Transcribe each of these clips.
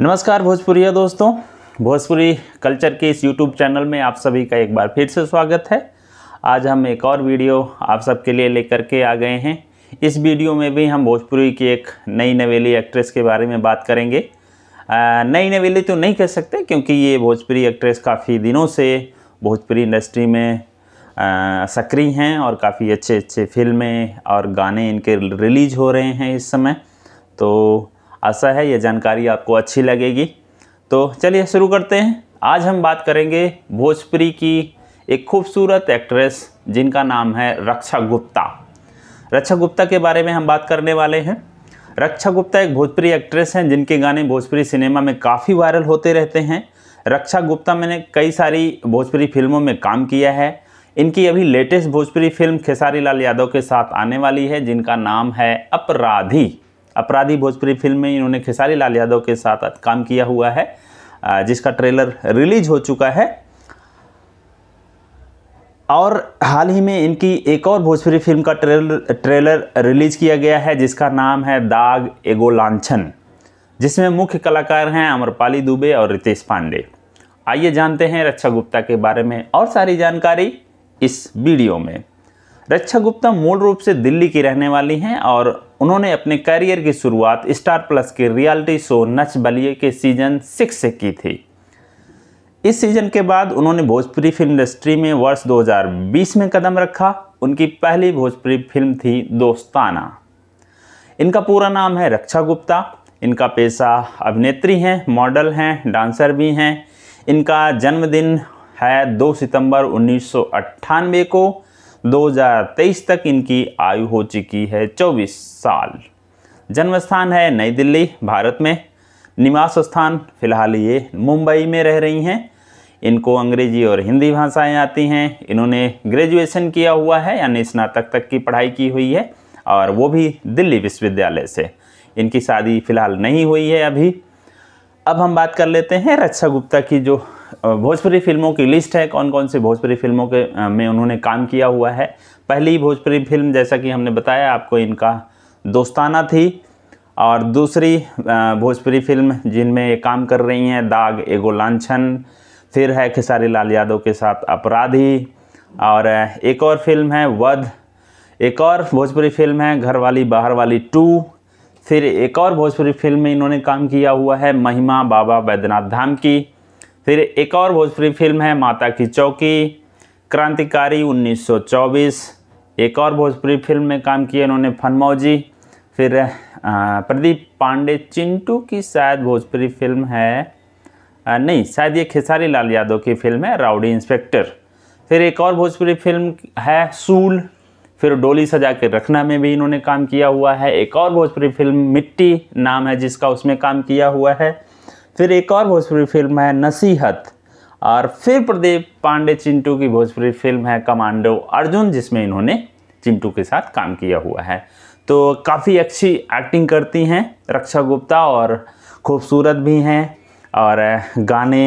नमस्कार भोजपुरिया दोस्तों भोजपुरी कल्चर के इस यूट्यूब चैनल में आप सभी का एक बार फिर से स्वागत है आज हम एक और वीडियो आप सबके लिए लेकर के आ गए हैं इस वीडियो में भी हम भोजपुरी की एक नई नवेली एक्ट्रेस के बारे में बात करेंगे नई नवेली तो नहीं कह सकते क्योंकि ये भोजपुरी एक्ट्रेस काफ़ी दिनों से भोजपुरी इंडस्ट्री में सक्रिय हैं और काफ़ी अच्छे अच्छे फिल्में और गाने इनके रिलीज हो रहे हैं इस समय तो आशा है ये जानकारी आपको अच्छी लगेगी तो चलिए शुरू करते हैं आज हम बात करेंगे भोजपुरी की एक खूबसूरत एक्ट्रेस जिनका नाम है रक्षा गुप्ता रक्षा गुप्ता के बारे में हम बात करने वाले हैं रक्षा गुप्ता एक भोजपुरी एक्ट्रेस हैं जिनके गाने भोजपुरी सिनेमा में काफ़ी वायरल होते रहते हैं रक्षा गुप्ता मैंने कई सारी भोजपुरी फिल्मों में काम किया है इनकी अभी लेटेस्ट भोजपुरी फिल्म खेसारी लाल यादव के साथ आने वाली है जिनका नाम है अपराधी अपराधी भोजपुरी फिल्म में इन्होंने खेसारी लाल यादव के साथ काम किया हुआ है जिसका ट्रेलर रिलीज हो चुका है और हाल ही में इनकी एक और भोजपुरी फिल्म का ट्रेलर ट्रेलर रिलीज किया गया है जिसका नाम है दाग एगो लांछन जिसमें मुख्य कलाकार हैं अमरपाली दुबे और रितेश पांडे आइए जानते हैं रक्षा गुप्ता के बारे में और सारी जानकारी इस वीडियो में रक्षा गुप्ता मूल रूप से दिल्ली की रहने वाली हैं और उन्होंने अपने करियर की शुरुआत स्टार प्लस के रियलिटी शो नच बलिए के सीजन सिक्स से की थी इस सीजन के बाद उन्होंने भोजपुरी फिल्म इंडस्ट्री में वर्ष 2020 में कदम रखा उनकी पहली भोजपुरी फिल्म थी दोस्ताना इनका पूरा नाम है रक्षा गुप्ता इनका पेशा अभिनेत्री हैं मॉडल हैं डांसर भी हैं इनका जन्मदिन है 2 सितंबर उन्नीस को 2023 तक इनकी आयु हो चुकी है 24 साल जन्म स्थान है नई दिल्ली भारत में निवास स्थान फिलहाल ये मुंबई में रह रही हैं इनको अंग्रेजी और हिंदी भाषाएं आती हैं इन्होंने ग्रेजुएशन किया हुआ है यानी स्नातक तक की पढ़ाई की हुई है और वो भी दिल्ली विश्वविद्यालय से इनकी शादी फिलहाल नहीं हुई है अभी अब हम बात कर लेते हैं रक्षा गुप्ता की जो भोजपुरी फिल्मों की लिस्ट है कौन कौन सी भोजपुरी फिल्मों के में उन्होंने काम किया हुआ है पहली भोजपुरी फिल्म जैसा कि हमने बताया आपको इनका दोस्ताना थी और दूसरी भोजपुरी फिल्म जिनमें ये काम कर रही हैं दाग एगो लांछन फिर है खेसारी लाल यादव के साथ अपराधी और एक और फिल्म है वध एक और भोजपुरी फिल्म है घर वाली बाहर वाली टू फिर एक और भोजपुरी फिल्म में इन्होंने काम किया हुआ है महिमा बाबा बैद्यनाथ धाम की फिर एक और भोजपुरी फिल्म है माता की चौकी क्रांतिकारी 1924 एक और भोजपुरी फिल्म में काम किया इन्होंने फनमौजी फिर प्रदीप पांडे चिंटू की शायद भोजपुरी फिल्म है नहीं शायद ये खेसारी लाल यादव की फिल्म है राउडी इंस्पेक्टर फिर एक और भोजपुरी फिल्म है सूल फिर डोली सजा के रखना में भी इन्होंने काम किया हुआ है एक और भोजपुरी फिल्म मिट्टी नाम है जिसका उसमें काम किया हुआ है फिर एक और भोजपुरी फिल्म है नसीहत और फिर प्रदीप पांडे चिंटू की भोजपुरी फिल्म है कमांडो अर्जुन जिसमें इन्होंने चिंटू के साथ काम किया हुआ है तो काफ़ी अच्छी एक्टिंग करती हैं रक्षा गुप्ता और खूबसूरत भी हैं और गाने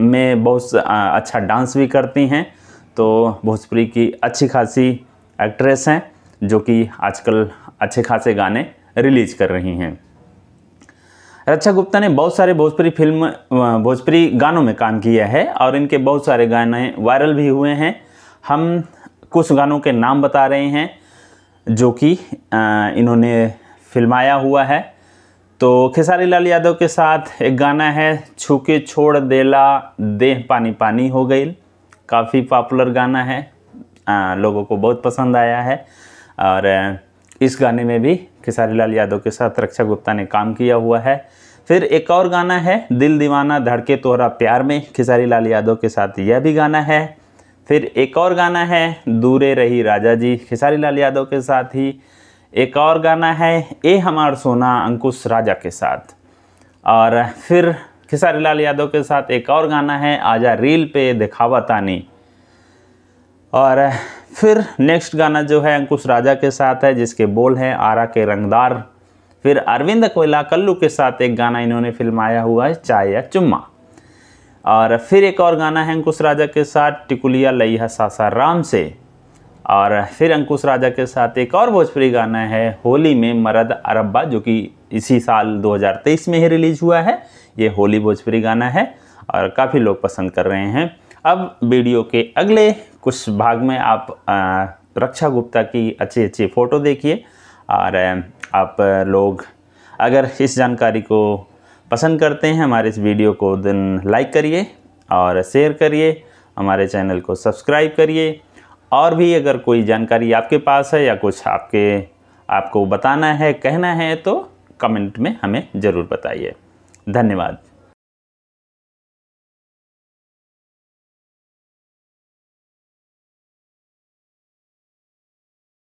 में बहुत अच्छा डांस भी करती हैं तो भोजपुरी की अच्छी खासी एक्ट्रेस हैं जो कि आजकल अच्छे खासे गाने रिलीज कर रही हैं रक्षा गुप्ता ने बहुत सारे भोजपुरी फिल्म भोजपुरी गानों में काम किया है और इनके बहुत सारे गाने वायरल भी हुए हैं हम कुछ गानों के नाम बता रहे हैं जो कि इन्होंने फिल्माया हुआ है तो खेसारी लाल यादव के साथ एक गाना है छूके छोड़ देला देह पानी पानी हो गई काफ़ी पॉपुलर गाना है आ, लोगों को बहुत पसंद आया है और इस गाने में भी खेसारी लाल यादव के साथ रक्षा गुप्ता ने काम किया हुआ है फिर एक और गाना है दिल दीवाना धड़के तोहरा प्यार में खेसारी लाल यादव के साथ यह भी गाना है फिर एक और गाना है दूरे रही राजा जी खेसारी लाल यादव के साथ ही एक और गाना है ए हमार सोना अंकुश राजा के साथ और फिर खेसारी लाल यादव के साथ एक और गाना है आजा रील पे दिखावा तानी और फिर नेक्स्ट गाना जो है अंकुश राजा के साथ है जिसके बोल हैं आरा के रंगदार फिर अरविंद कोयला कल्लू के साथ एक गाना इन्होंने फिल्माया हुआ है चाय या चुम्मा और फिर एक और गाना है अंकुश राजा के साथ टिकुलिया सासा राम से और फिर अंकुश राजा के साथ एक और भोजपुरी गाना है होली में मरद अरब्बा जो कि इसी साल 2023 में ही रिलीज़ हुआ है ये होली भोजपुरी गाना है और काफ़ी लोग पसंद कर रहे हैं अब वीडियो के अगले कुछ भाग में आप रक्षा गुप्ता की अच्छी अच्छी फ़ोटो देखिए और आप लोग अगर इस जानकारी को पसंद करते हैं हमारे इस वीडियो को दिन लाइक करिए और शेयर करिए हमारे चैनल को सब्सक्राइब करिए और भी अगर कोई जानकारी आपके पास है या कुछ आपके आपको बताना है कहना है तो कमेंट में हमें ज़रूर बताइए धन्यवाद